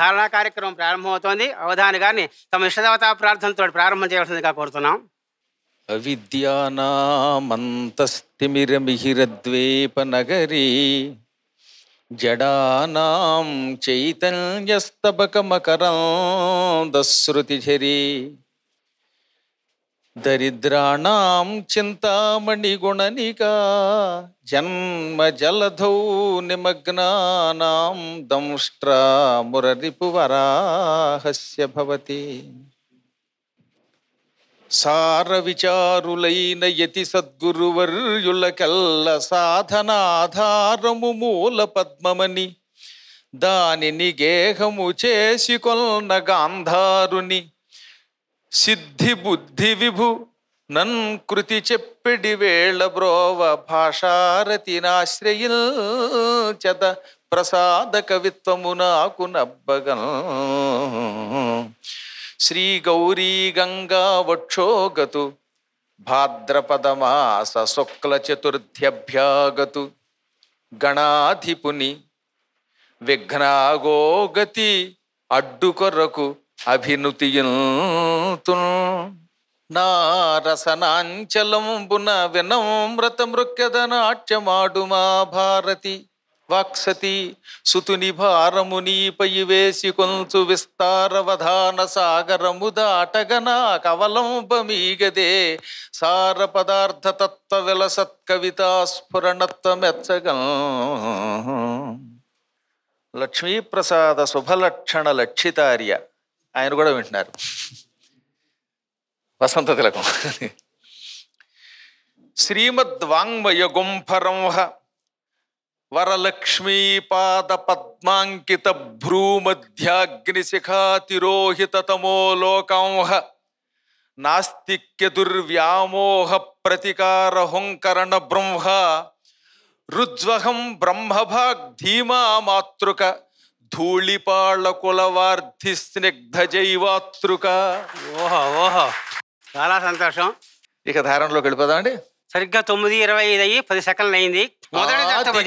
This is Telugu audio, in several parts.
ధారణా కార్యక్రమం ప్రారంభమవుతోంది అవధాని గారిని తమ ఇష్టదేవత ప్రార్థనతో ప్రారంభం చేయవలసిందిగా కోరుతున్నాం అవిద్యానామంతస్తిమిరమిహిరద్వేపనగరీ జడానాం చైతన్యస్తబకమకరందశ్రుతిఝరీ దరిద్రాణం చింతామణి గుణనికా జన్మ జలధౌ నిమగ్నానాం దంష్ట్రా మురరిపువరాహస్య భవతి సార విచారులైన యతి సద్గురువర్యులకల్ల సాధనాధారము మూల పద్మమని దానిని గేహము చేసి కొల్న గాంధారుని సిద్ధి బుద్ధి విభు నన్ కృతి చెప్పిడి వేళ బ్రోవ భాషారతి భాషారతినాశ్రయిల్ చత ప్రసాద కవిత్వము నాకు నబ్బగన్ శ్రీ గౌరీ గంగా వక్షోగతు భాద్రపదమాస శుక్ల చతుర్థ్యభ్యాగతు గణాధిపుని విఘ్నాగోగతి అడ్డుకొరకు అభినుతియుతు నా రసనాంచలంబున వినమ్రత మృక్యద నాట్యమాడు మా భారతి వాక్సతి సుతుని భారము నీపై వేసి కొంచు విస్తారవధాన సాగరము దాటగనా కవలంబమీగదే సార పదార్థ తత్వ విలసత్కవితాస్ఫురణత్వమెచ్చగం లక్ష్మీప్రసాద శుభలక్షణ లక్షితార్య ఆయన కూడా వింటున్నారు వసంత తిలకం శ్రీమద్వాంగ్మయగుంఫరంహ వరలక్ష్మీపాద పద్మాంకిత భ్రూమధ్యాగ్నిశిఖాతిరోహితమో లోకంహ నాస్తిక్యదుర్వ్యామోహ ప్రతికారహుంకరణ బ్రహ్మ రుజ్వహం బ్రహ్మభాగ్ ధీమా మాతృక ధూళిపాళ్ల కులవార్ధి స్నిగ్ధ జైవాతృక చాలా సంతోషం ఇక ధారణలోకి వెళ్ళిపోదామండి సరిగ్గా తొమ్మిది ఇరవై ఐదు అయ్యి పది సెకండ్లు అయింది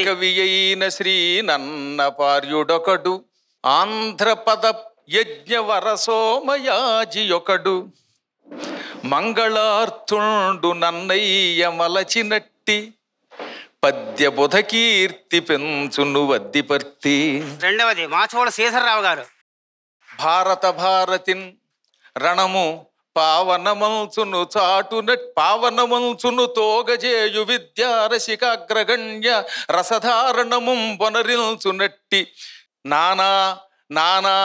కవి అయిన శ్రీ నన్న పార్యుడొకడు ఆంధ్రపద యజ్ఞవరసోమయాజి ఒకడు మంగళార్థుండు నన్నయ్య మలచినట్టి బుధ కీర్తి పెంచును వద్దిపర్తి రెండవది మాచోడ శేషరరావు గారు భారత భారతి రణము పావనమల్చును చాటున పావనమల్చును తోగజేయు విద్యారసికాగ్రగణ్య రసధారణము వనరిల్చునట్టి నానా నానా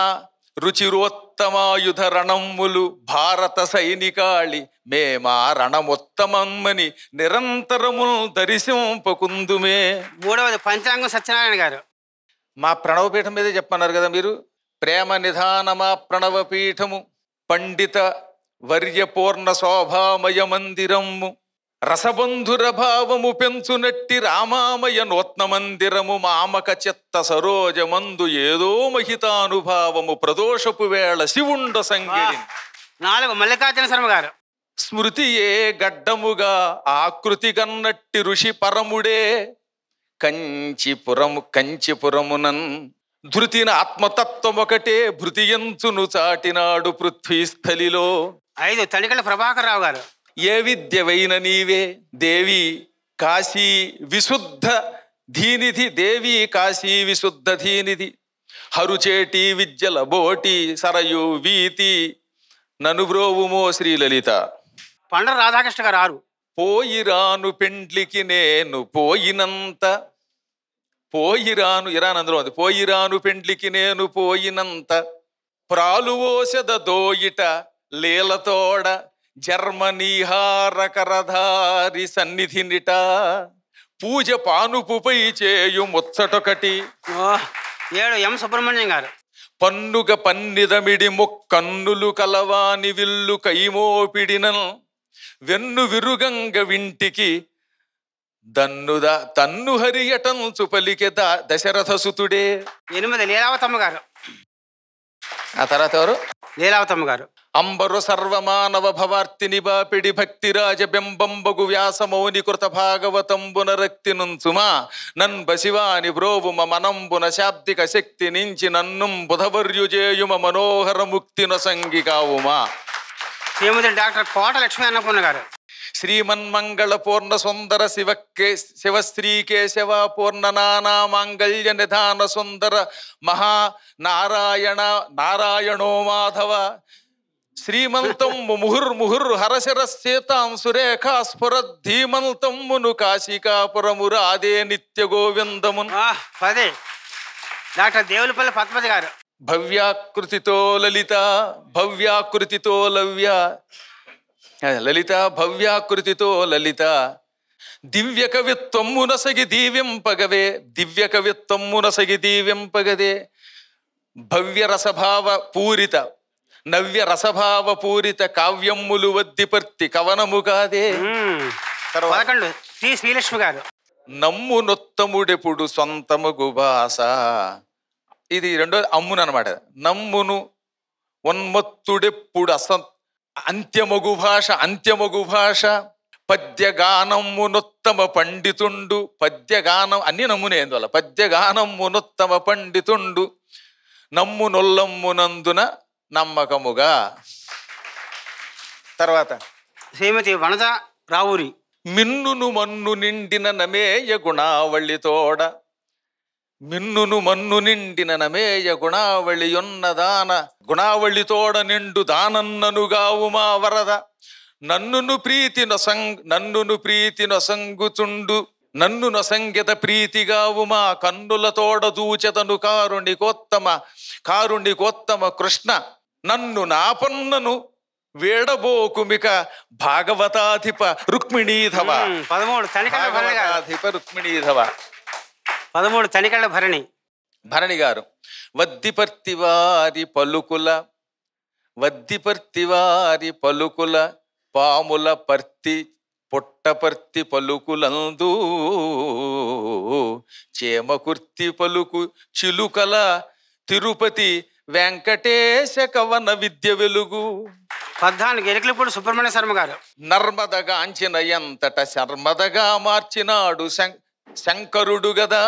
రుచిరోత్ ఉత్తమాయుధ రణములు భారత సైనికాళి మేమా రణమొత్తమమ్మని నిరంతరమును దరిశింపకుందుమే మూడవది పంచాంగం సత్యనారాయణ గారు మా ప్రణవపీఠం మీదే చెప్పన్నారు కదా మీరు ప్రేమ నిధానమా ప్రణవపీఠము పండిత వర్యపూర్ణ శోభామయ మందిరము రసబంధుర భావము పెంచునట్టి రామామయ మందిరము మామక చిత్త సరోజమందు ఏదో మహితానుభావము ప్రదోషపు వేళ శివుండ సంగీడి నాలుగు మల్లికార్జున శర్మ గారు స్మృతియే గడ్డముగా ఆకృతి కన్నట్టి ఋషి పరముడే కంచిపురము కంచిపురమునన్ ధృతిన ఆత్మతత్వం ఒకటే భృతియంచును చాటినాడు పృథ్వీస్థలిలో ఐదు తడికల ప్రభాకర్ రావు గారు ఏ విద్యవైన నీవే దేవి కాశీ విశుద్ధ ధీనిధి దేవి కాశీ విశుద్ధ ధీనిధి హరుచేటి విద్యల బోటి సరయు వీతి ననుబ్రోవుమో శ్రీలలిత పండ రాధాకృష్ణ గారు ఆరు పోయిరాను పెండ్లికి నేను పోయినంత పోయిరాను ఇరాన్ అందులో ఉంది పోయిరాను పెండ్లికి నేను పోయినంత ప్రాలువోసెద దోయిట లీలతోడ జర్మనీహారకరధారి నిట పూజ పానుపుపై చేయు ముచ్చటొకటి ఏడు ఎం సుబ్రహ్మణ్యం గారు పన్నుగ పన్నిదమిడి మొక్కన్నులు కలవాని విల్లు కైమోపిడినను వెన్ను విరుగంగ వింటికి దన్నుదా తన్ను హరియటం చుపలికి దశరథ సుతుడే ఎనిమిది లీలావతమ్మ గారు ఆ తర్వాత ఎవరు లీలావతమ్మ గారు అంబరు సర్వమానవ భవార్తిని బాపిడి భక్తి రాజబెంబంబగు వ్యాసమౌని కృత భాగవతంబున రక్తి నుంచుమా నన్ బశివాని బ్రోవు మనంబున శాబ్దిక శక్తి నించి నన్ను బుధవర్యుజేయుమ మనోహర ముక్తి నొసంగి కావుమా శ్రీమతి డాక్టర్ కోట లక్ష్మీ అన్నపూర్ణ గారు శ్రీమన్మంగళ పూర్ణ సుందర శివకే శివశ్రీ కేశవ పూర్ణ నానా మాంగళ్య నిధాన సుందర మహా నారాయణ నారాయణో మాధవ శ్రీమంతం ముహుర్ ముహుర్ హరశర సీతాం సురేఖా స్ఫుర ధీమంతంబును కాశికాపురముర అదే నిత్య గోవిందమున్ పదే డాక్టర్ దేవులపల్లి పద్మతి గారు భవ్యాకృతితో లలిత భవ్యాకృతితో లవ్య లలిత భవ్యాకృతితో లలిత దివ్య కవిత్వమ్మునసగి దీవింపగవే దివ్య కవిత్వమ్మునసగి దీవింపగదే భవ్య రసభావ పూరిత నవ్య పూరిత కావ్యమ్ములు వద్దిపర్తి కవనము కాదే శ్రీలక్ష్మి గారు నమ్ము నొత్తముడెప్పుడు సొంతముగు గుబాస ఇది రెండో అమ్మును అనమాట నమ్మును ఉన్మత్తుడెప్పుడు అస అంత్యమగు భాష అంత్యమగు భాష నొత్తమ పండితుండు పద్యగానం అన్ని నమ్మునే అందువల్ల నొత్తమ పండితుండు నమ్ము నొల్లమ్మునందున నమ్మకముగా తర్వాత శ్రీమతి వనజ రావురి మిన్నును మన్ను నిండిన నమేయ గుణావళితోడ మిన్నును మన్ను నిండిన నమేయ గుణావళి గుణావళితోడ నిండు దానన్ననుగా ఉమా వరద నన్నును ప్రీతి నొసంగ్ నన్నును ప్రీతి నొసంగుచుండు నన్ను నొసంగిత ప్రీతిగావు మా కన్నులతోడ దూచతను కారుణి కోత్తమ కృష్ణ నన్ను నాపన్నను వేడబోకుమిక భాగవతాధిప రుక్మిణీధవ పదమూడు తనికళ్ళ రుక్మిణీధవ పదమూడు తనికళ్ళ భరణి భరణి గారు వద్దిపర్తి వారి పలుకుల వద్దిపర్తి వారి పలుకుల పాముల పర్తి పొట్టపర్తి పలుకులందు చేమకుర్తి పలుకు చిలుకల తిరుపతి వెంకటేశ కవన విద్య వెలుగు పద్నాలుగు ఎరికలపూడి సుబ్రహ్మణ్య శర్మ గారు నర్మదగా అంచిన ఎంతట శర్మదగా మార్చినాడు శంకరుడు గదా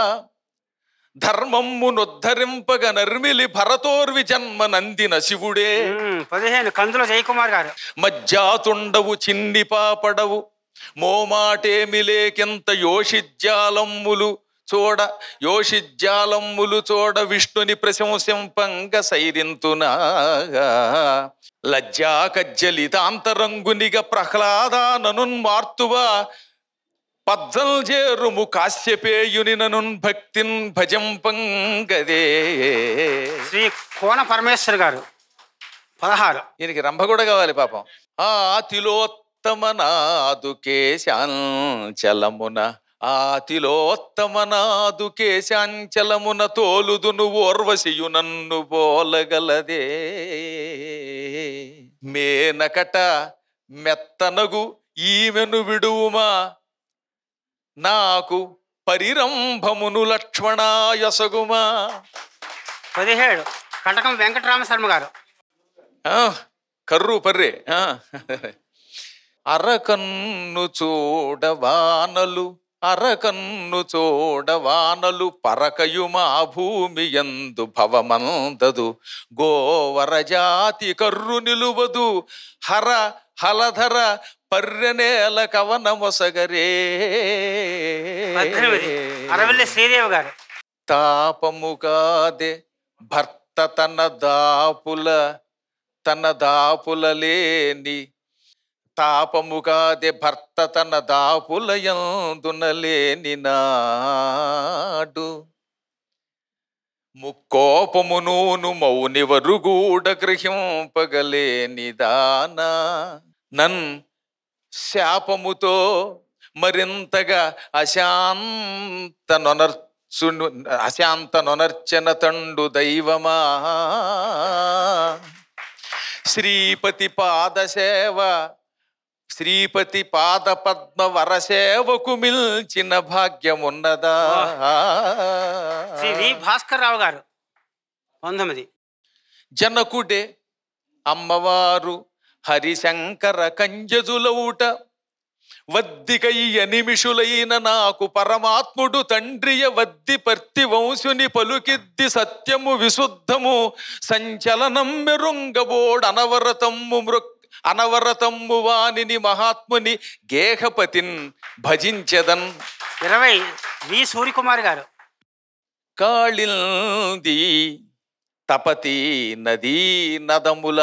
ధర్మమ్మునుద్ధరింపగ నర్మిలి భరతోర్వి జన్మ నందిన శివుడే పదిహేను కందుల జయకుమార్ గారు మజ్జాతుండవు చిన్ని పాపడవు మోమాటేమిలేకింత యోషిజ్జాలమ్ములు చూడ యోషిజ్జాలమ్ములు చూడ విష్ణుని ప్రశంసింపంగ సైరింతునాగా లజ్జా ప్రహ్లాద ప్రహ్లాదాననున్ మార్తువా పద్దల్ కాశ్యపేయుని కాశ్యపేయునిననున్ భక్తిన్ భజంపంగదే శ్రీ కోన పరమేశ్వర్ గారు పదహారు దీనికి రంభ కూడా కావాలి పాపం ఆ తిలోత్తమ నాదుకే శాంచలమున ఆతిలోత్తమనాదు కేశాంచలమున తోలుదును ఓర్వశియు నన్ను పోలగలదే మేనకట మెత్తనగు ఈమెను విడువుమా నాకు పరిరంభమును లక్ష్మణాయసగుమా పదిహేడు కంటకం వెంకటరామ శర్మ గారు కర్రు పర్రే అరకన్ను చూడవానలు అరకన్ను చూడవానలు పరకయుమా భూమి ఎందు భవమందదు గోవరజాతి కర్రు నిలువదు హర హలధర పర్రెనేల కవన మొసగరే శ్రీదేవి గారు తాపము కాదే భర్త తన దాపుల తన దాపుల లేని తాపముగాదే భర్త తన దునలేని నాడు ముక్కోపమునూను పగలేని దానా నన్ శాపముతో మరింతగా అశాంత నొనర్చు అశాంత నొనర్చన తండు దైవమా శ్రీపతి పాదసేవ శ్రీపతి పాద పద్మ వరసేవకు మిల్చిన భాగ్యం ఉన్నదా శ్రీ వి భాస్కర్ రావు గారు పంతొమ్మిది జనకుడే అమ్మవారు హరిశంకర కంజదులవుట వద్దికయ్య నిమిషులైన నాకు పరమాత్ముడు తండ్రియ వద్ది పర్తి వంశుని పలుకిద్ది సత్యము విశుద్ధము సంచలనం మెరుంగబోడనవరతమ్ము మృక్ అనవరతంబు వాణిని మహాత్ముని గేహపతిన్ భజించదన్ ఇరవై వి సూర్యకుమార్ గారు కాళింది తపతి నదీ నదముల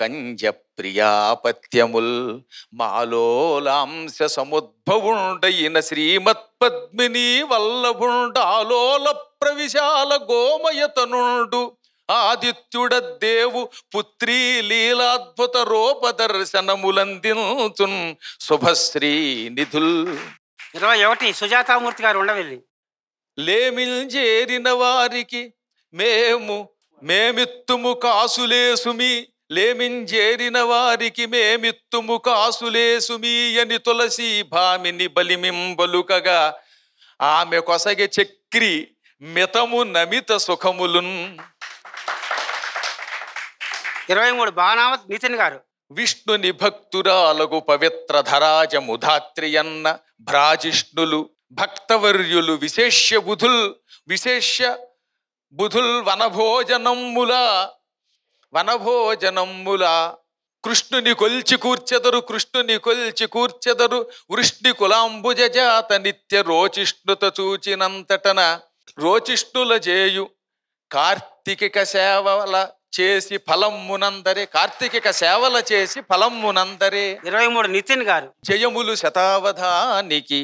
కంజ ప్రియాపత్యముల్ మాలోలాంశ సముద్భవుండైన శ్రీమత్ పద్మిని వల్లభుండ ఆలోల ప్రవిశాల గోమయతనుండు ఆదిత్యుడ దేవు పుత్రీ లీలాద్భుత రూప దర్శనములందించున్ శుభశ్రీ నిధుల్ ఇరవై ఒకటి సుజాతామూర్తి గారు ఉండవెళ్ళి చేరిన వారికి మేము మేమిత్తుము కాసులేసుమి లేమింజేరిన వారికి మేమిత్తుము కాసులేసుమి అని తులసి భామిని బలిమింబలుకగా ఆమె కొసగ చక్రి మితము నమిత సుఖములున్ ఇరవై మూడు భావనామ నితిన్ గారు విష్ణుని భక్తురాలగు పవిత్ర అన్న భ్రాజిష్ణులు భక్తవర్యులు విశేష్య బుధుల్ విశేష్య బుధుల్ వనభోజనమ్ముల వనభోజనమ్ముల కృష్ణుని కొల్చి కూర్చెదరు కృష్ణుని కొల్చి కూర్చెదరు వృష్ణి కులాంబుజ జాత నిత్య రోచిష్ణుత చూచినంతటన రోచిష్ణుల జేయు కార్తీకిక సేవల చేసి ఫలమునందరే కార్తీక సేవల చేసి ఫలమునందరే ఇరవై మూడు నితిన్ గారు జయములు శతావధానికి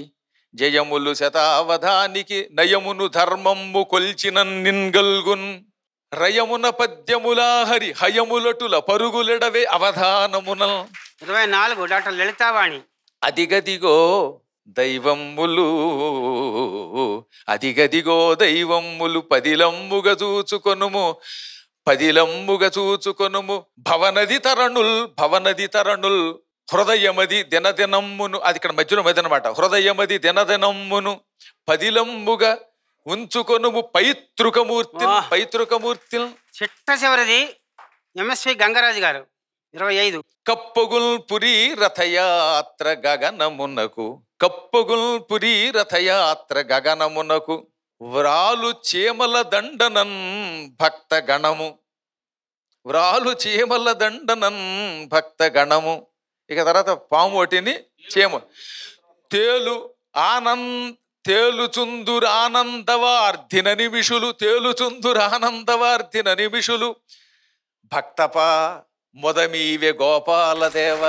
జయములు శతావధానికి నయమును ధర్మము కొల్చిన నిన్గల్గున్ రయమున పద్యములా హరి హయములటుల పరుగులెడవే అవధానమున ఇరవై నాలుగు డాక్టర్ లలితావాణి అదిగదిగో దైవమ్ములు అదిగదిగో దైవమ్ములు పదిలంబుగా చూచుకొనుము పదిలంబుగ చూచుకొనుము భవనది తరణుల్ భవనది తరణుల్ హృదయమది దినదినమ్మును అది ఇక్కడ మధ్యలో మధ్య అనమాట హృదయమది దినదినమ్మును పదిలంబుగా ఉంచుకొనుము పైతృకమూర్తి పైతృకమూర్తి చిట్ట చివరిది ఎంఎస్వి గంగరాజు గారు ఇరవై ఐదు కప్పగుల్ పురి రథయాత్ర గగనమునకు కప్పగుల్ పురి రథయాత్ర గగనమునకు వ్రాలు చీమల దండనన్ భక్త గణము వ్రాలు చీమల దండనన్ భక్త గణము ఇక తర్వాత పాము ఒకటిని చీమ తేలు ఆనంద్ తేలుచుందురానందవార్ధిన నిమిషులు తేలుచుందురానందవార్ధిన నిమిషులు భక్తప మొదమీవె గోపాలదేవ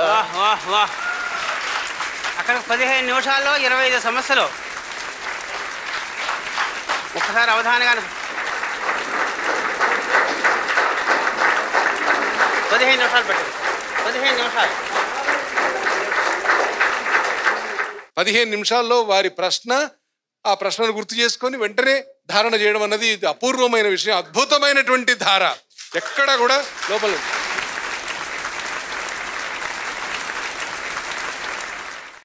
అక్కడ పదిహేను నిమిషాల్లో ఇరవై ఐదు సమస్యలు ఒక్కసారి అవధానగా పదిహేను నిమిషాలు పెట్టండి పదిహేను నిమిషాలు పదిహేను నిమిషాల్లో వారి ప్రశ్న ఆ ప్రశ్నను గుర్తు చేసుకొని వెంటనే ధారణ చేయడం అన్నది అపూర్వమైన విషయం అద్భుతమైనటువంటి ధార ఎక్కడ కూడా లోపల ఉంది